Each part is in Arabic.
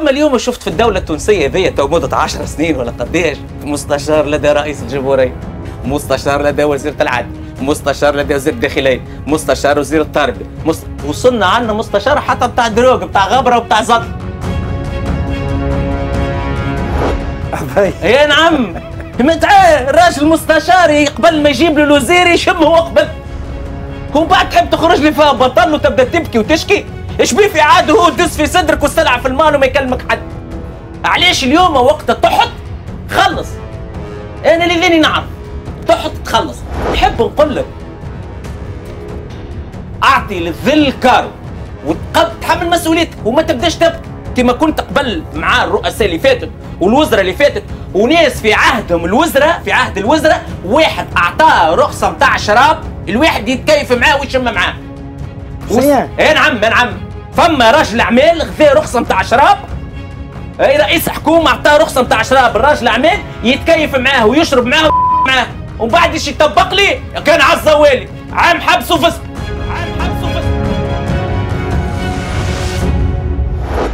أما اليوم شفت في الدولة التونسية ذي تو مدة 10 سنين ولا قداش مستشار لدى رئيس الجمهورية مستشار لدى وزيرة العدل مستشار لدى وزير الداخلية مستشار وزير التربية مست... وصلنا عندنا مستشار حتى بتاع دروغ بتاع غبرة وبتاع زط يا إيه نعم متعاه الراجل مستشاري قبل ما يجيب له الوزير يشمه قبل ومن بعد تحب تخرج لي فيها بطل وتبدا تبكي وتشكي اش بيه في عاد هو تدس في صدرك واستدعى في المال وما يكلمك حد علاش اليوم وقت تحط خلص انا اللي ذيني نعرف تحط تخلص نحب نقول لك اعطي للذل كارو تحمل مسؤوليتك وما تبداش تبكي كما كنت قبل مع الرؤساء اللي فاتت والوزراء اللي فاتت وناس في عهدهم الوزراء في عهد الوزراء واحد اعطاه رخصه نتاع شراب الواحد يتكيف معاه ويشم معاه اي نعم نعم فما راجل اعمال غذا رخصه نتاع شراب اي رئيس حكومه عطاه رخصه نتاع شراب الراجل اعمال يتكيف معاه ويشرب معاه معاه ومن بعد يطبق لي كان على الزوالي عام حبس وفسق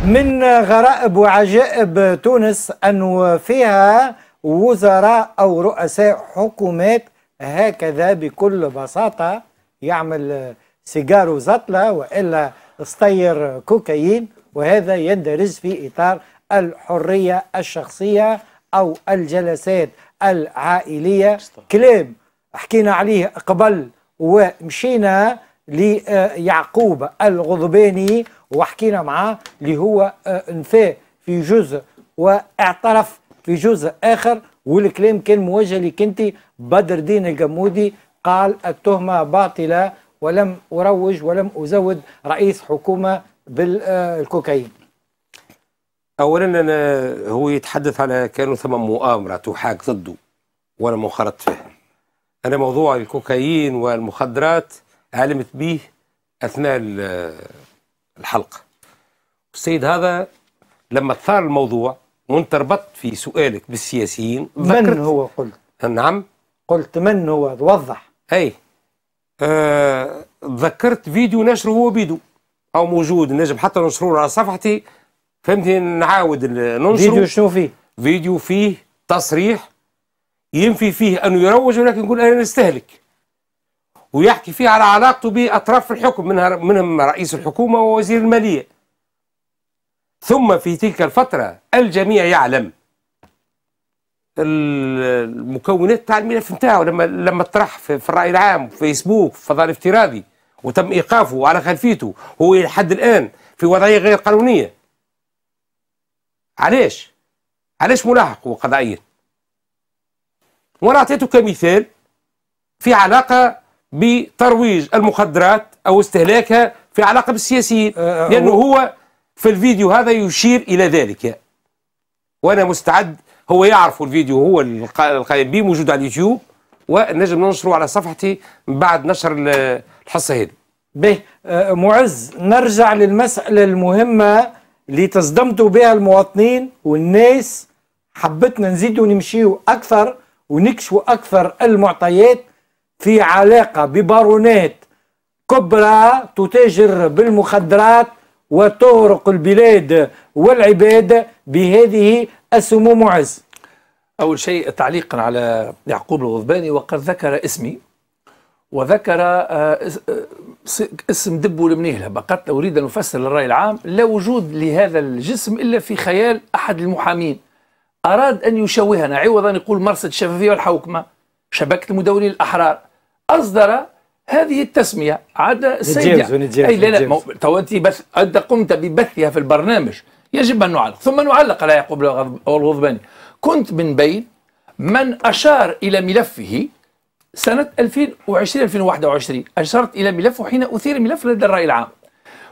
من غرائب وعجائب تونس أنه فيها وزراء أو رؤساء حكومات هكذا بكل بساطة يعمل سيجار وزطلة وإلا اسطير كوكايين وهذا يندرج في إطار الحرية الشخصية أو الجلسات العائلية كلام حكينا عليه قبل ومشينا ليعقوب الغضباني وحكينا معاه اللي هو آه، انفى في جزء واعترف في جزء آخر والكلام كان موجه لك أنت بدر الدين الجمودي قال التهمة باطلة ولم أروج ولم أزود رئيس حكومة بالكوكايين آه، أولا أنا هو يتحدث على كانوا ثم مؤامرة تحاك ضده وأنا منخرط فيها أنا موضوع الكوكايين والمخدرات علمت به أثناء آه، الحلقة السيد هذا لما ثار الموضوع وانت ربطت في سؤالك بالسياسيين من هو قلت نعم قلت من هو وضح أي آه، تذكرت فيديو نشره هو بيدو او موجود نجم حتى نشره على صفحتي فهمتني نعاود ننشره فيديو شنو فيه؟ فيديو فيه تصريح ينفي فيه انه يروج ولكن يقول انا نستهلك ويحكي فيه على علاقته باطراف الحكم منها منهم رئيس الحكومه ووزير الماليه ثم في تلك الفتره الجميع يعلم المكونات تاع الملف نتاعو لما لما طرح في, في الراي العام في فيسبوك في فضاء افتراضي وتم ايقافه على خلفيته هو لحد الان في وضعيه غير قانونيه علاش علاش ملاحق قضائيا وانا اعطيته كمثال في علاقه بترويج المخدرات او استهلاكها في علاقه بالسياسيين أه، أه، لانه هو في الفيديو هذا يشير الى ذلك وانا مستعد هو يعرف الفيديو هو القائم به موجود على اليوتيوب ونجم ننشره على صفحتي بعد نشر الحصه هذه به آه، معز نرجع للمساله المهمه اللي تصدمتوا بها المواطنين والناس حبتنا نزيدوا نمشيوا اكثر ونكشفوا اكثر المعطيات في علاقه ببارونات كبرى تتاجر بالمخدرات وتغرق البلاد والعباد بهذه السموم عز أول شيء تعليقا على يعقوب الغضباني وقد ذكر اسمي وذكر آه، آه، اسم دبو المنيهلة بقت أريد أن أفسر للرأي العام لا وجود لهذا الجسم إلا في خيال أحد المحامين أراد أن يشوهنا عوضا يقول مرصد الشفافية والحوكمة شبكة المدونين الأحرار أصدر هذه التسميه عاد السيد اي لا لا تو انت بث انت قمت ببثها في البرنامج يجب ان نعلق ثم نعلق على يعقوب الغضباني كنت من بين من اشار الى ملفه سنه 2020 2021 اشرت الى ملفه حين اثير ملف لدى الراي العام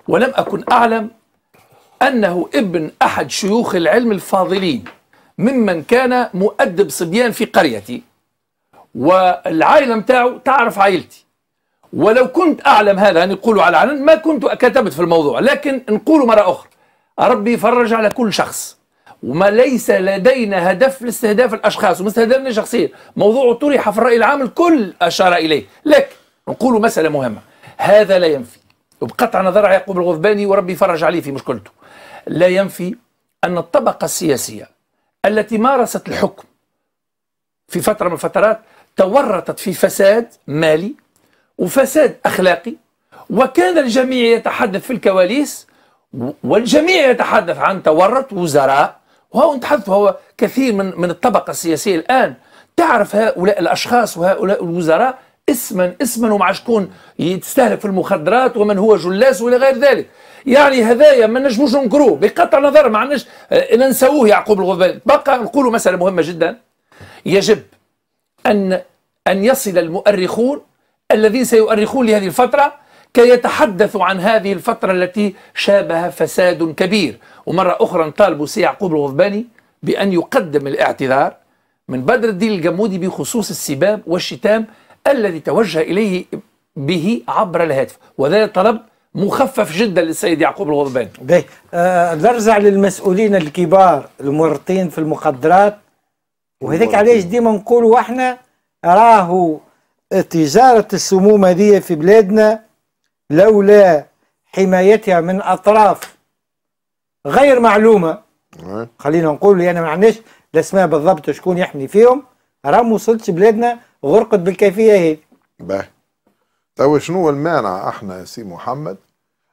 ولم اكن اعلم انه ابن احد شيوخ العلم الفاضلين ممن كان مؤدب صبيان في قريتي والعائله نتاعو تعرف عائلتي ولو كنت أعلم هذا يقولوا على علن ما كنت كتبت في الموضوع لكن نقول مرة أخرى ربي يفرج على كل شخص وما ليس لدينا هدف لاستهداف الأشخاص وما استهدفنا شخصيا موضوع طرح في الرأي العام الكل أشار إليه لكن نقول مسألة مهمة هذا لا ينفي وبقطع نظر يعقوب الغضباني وربي يفرج عليه في مشكلته لا ينفي أن الطبقة السياسية التي مارست الحكم في فترة من الفترات تورطت في فساد مالي وفساد أخلاقي وكان الجميع يتحدث في الكواليس والجميع يتحدث عن تورط وزراء وهو نتحدث هو كثير من من الطبقة السياسية الآن تعرف هؤلاء الأشخاص وهؤلاء الوزراء اسما اسما ومع شكون يستهلك في المخدرات ومن هو جلاس ولا غير ذلك يعني هذايا ما نجموش ننكروه بقطع نظر ما عندناش آه، ننسوه يعقوب الغضبان بقى نقولوا مساله مهمه جدا يجب ان ان يصل المؤرخون الذين سيؤرخون لهذه الفترة كي يتحدثوا عن هذه الفترة التي شابها فساد كبير ومرة أخرى طالبوا سي يعقوب الغضباني بأن يقدم الاعتذار من بدر الدين الجمودي بخصوص السباب والشتام الذي توجه إليه به عبر الهاتف وذا طلب مخفف جدا للسيد يعقوب الغضباني آه نرجع للمسؤولين الكبار المورطين في المخدرات وهذاك علاش ديما نقولوا احنا راهو تجارة السموم هذه في بلادنا لولا حمايتها من أطراف غير معلومة آه. خلينا نقول أنا يعني ما عناش الأسماء بالضبط شكون يحمي فيهم راه ما وصلتش بلادنا غرقت بالكيفية هذه باه توا شنو المانع احنا يا سي محمد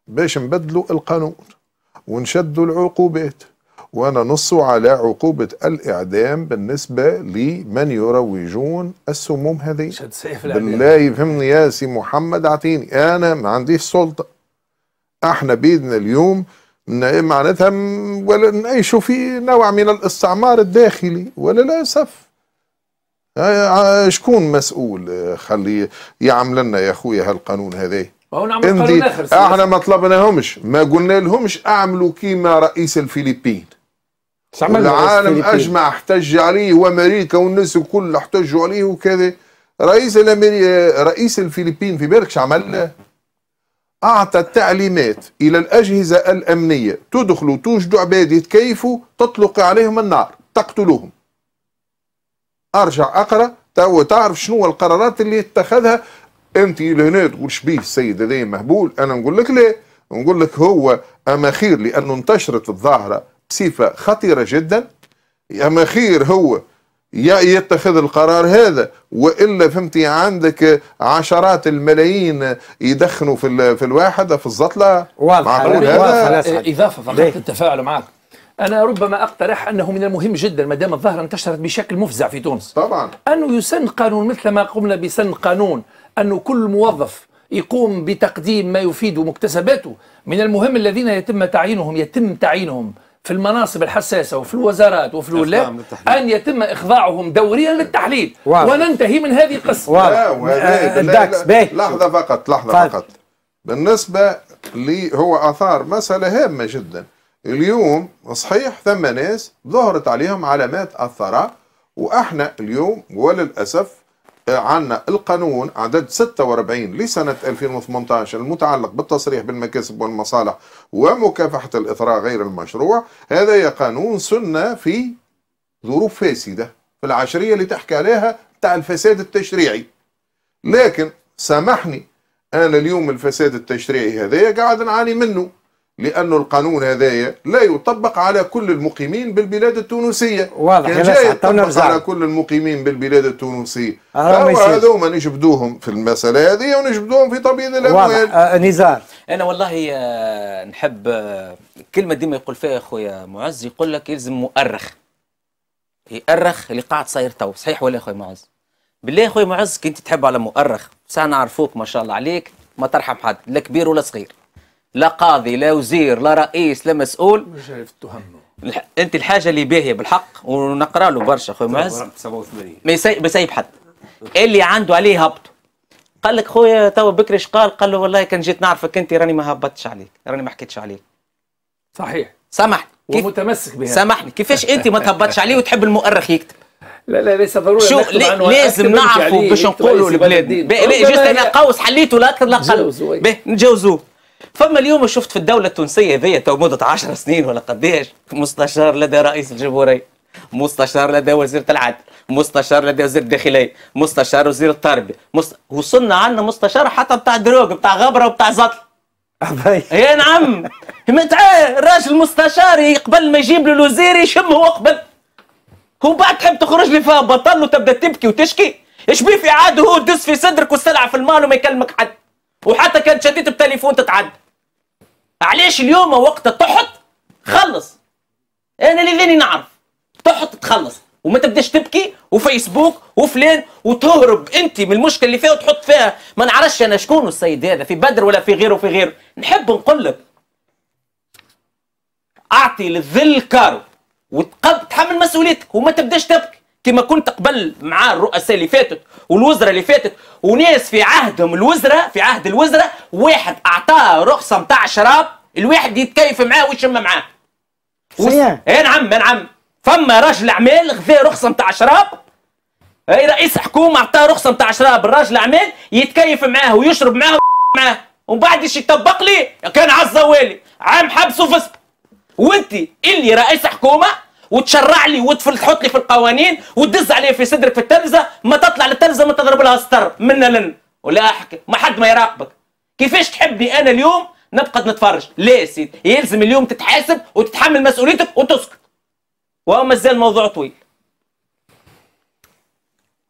باش نبدلوا القانون ونشدوا العقوبات وننص على عقوبة الإعدام بالنسبة لمن يروجون السموم هذه بالله يفهمني يا سي محمد أعطيني أنا ما عنديش سلطة احنا بيدنا اليوم نعم، معناتها ولا نعيشوا في نوع من الاستعمار الداخلي وللأسف آه، آه، شكون مسؤول آه، خلي يعمل لنا يا خويا هالقانون هذا احنا ما طلبناهمش ما قلنا لهمش اعملوا كيما رئيس الفلبين العالم اجمع احتج عليه وامريكا والناس الكل احتجوا عليه وكذا رئيس الامريكي رئيس الفلبين في بالك عمل اعطى تعليمات الى الاجهزه الامنيه تدخلوا توجدوا عباد يتكيفوا تطلق عليهم النار تقتلوهم ارجع اقرا تو تعرف شنو القرارات اللي اتخذها انت لهنا تقول شبيه السيد هذا مهبول انا نقول لك لا نقول لك هو اما خير لانه انتشرت الظاهره صفة خطيرة جدا أما خير هو يا يتخذ القرار هذا والا فهمتي عندك عشرات الملايين يدخنوا في في الواحد في الزطله واضح إيه، اضافه فقط التفاعل معك انا ربما اقترح انه من المهم جدا ما دام الظاهره انتشرت بشكل مفزع في تونس طبعا انه يسن قانون مثل ما قمنا بسن قانون انه كل موظف يقوم بتقديم ما يفيد مكتسباته من المهم الذين يتم تعيينهم يتم تعيينهم في المناصب الحساسة وفي الوزارات وفي الولاة أن يتم إخضاعهم دوريا للتحليل واضح. وننتهي من هذه القصة آه، آه، الداكس لحظة فقط لحظة فقط, فقط. بالنسبة لي هو أثار مسألة هامة جدا اليوم صحيح ثم ناس ظهرت عليهم علامات الثراء وإحنا اليوم وللأسف عندنا القانون عدد 46 لسنة 2018 المتعلق بالتصريح بالمكاسب والمصالح ومكافحة الإثراء غير المشروع هذا يا قانون سنة في ظروف فاسدة في العشرية اللي تحكي عليها تاع الفساد التشريعي لكن سامحني أنا اليوم الفساد التشريعي هذا قاعد نعاني منه لأنه القانون هذايا لا يطبق على كل المقيمين بالبلاد التونسية واضح كان جاي يطبق على كل المقيمين بالبلاد التونسية آه، هذوما نجبدوهم في المسألة هذه ونجبدوهم في تبييض الأموال آه،, آه نزار أنا والله آه نحب آه كلمة ديما يقول فيها أخويا معز يقول لك يلزم مؤرخ يأرخ اللي قاعد صاير تو صحيح ولا أخويا معز بالله أخويا معز كنت تحب على مؤرخ ساعة نعرفوك ما شاء الله عليك ما ترحم حد لا كبير ولا صغير لا قاضي لا وزير لا رئيس لا مسؤول مش عارف تهمه انت الحاجه اللي باهيه بالحق ونقرا له برشا خويا معز ما يسيب حد اللي عنده عليه هبط قال لك خويا توا بكري قال قال له والله كان جيت نعرفك انت راني ما هبطتش عليك راني ما حكيتش عليك صحيح سامحني كيف ومتمسك بها سامحني كيفاش انت ما تهبطش عليه وتحب المؤرخ يكتب لا لا ليس ضروري شو لازم نعرفوا باش نقولوا لبلادنا لا جست انا قوس حليته لا اكثر لا اقل نتجاوزوه فما اليوم شفت في الدولة التونسية ذي تو مدة 10 سنين ولا قداش مستشار لدى رئيس الجمهورية مستشار لدى وزيرة العدل مستشار لدى وزير الداخلية مستشار وزير التربية مست... وصلنا عندنا مستشار حتى بتاع دروغ بتاع غبرة وبتاع زطل يا نعم الراجل مستشاري قبل ما يجيب له الوزير يشم هو قبل بعد تحب تخرج لي فيها بطل وتبدا تبكي وتشكي اش بيه في عاد هو دس في صدرك والسلعه في المال وما يكلمك حد وحتى كان شديت بتليفون تتعدى علاش اليوم وقت تحط خلص انا اللي نعرف تحط تخلص وما تبداش تبكي وفيسبوك وفلان وتهرب انت من المشكله اللي فيها وتحط فيها ما نعرفش انا شكون السيد هذا في بدر ولا في غيره في غيره نحب نقول لك اعطي للذل كارو وتقبل تحمل مسؤوليتك وما تبداش تبكي كما كنت قبل مع الرؤساء اللي فاتت والوزراء اللي فاتت وناس في عهدهم الوزراء في عهد الوزراء واحد اعطاه رخصه نتاع شراب الواحد يتكيف معاه ويشم معاه اي نعم إيه، نعم فما راجل اعمال غذا رخصه نتاع شراب اي رئيس حكومه اعطاه رخصه نتاع شراب الراجل اعمال يتكيف معاه ويشرب معاه معاه ومن بعد يش يطبق لي كان على الزوالي عام حبس فسق وانت اللي رئيس حكومه وتشرع لي وتحط لي في القوانين وتدز علي في صدرك في التلفزه ما تطلع للتلفزه ما تضرب لها ستر منا لن ولا احكي ما حد ما يراقبك كيفاش تحبني انا اليوم نبقى نتفرج ليه سيدي يلزم اليوم تتحاسب وتتحمل مسؤوليتك وتسكت وهو مازال موضوع طويل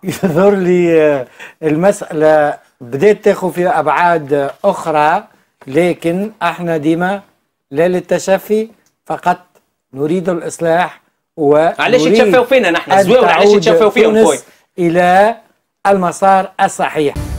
يظهر لي آه، المسألة بدأت تاخذ في أبعاد أخرى لكن احنا ديما لا للتشفي فقط نريد الإصلاح و علاش تشفوا فينا نحن زواو علاش يتشافوا فيهم خويا الى المسار الصحيح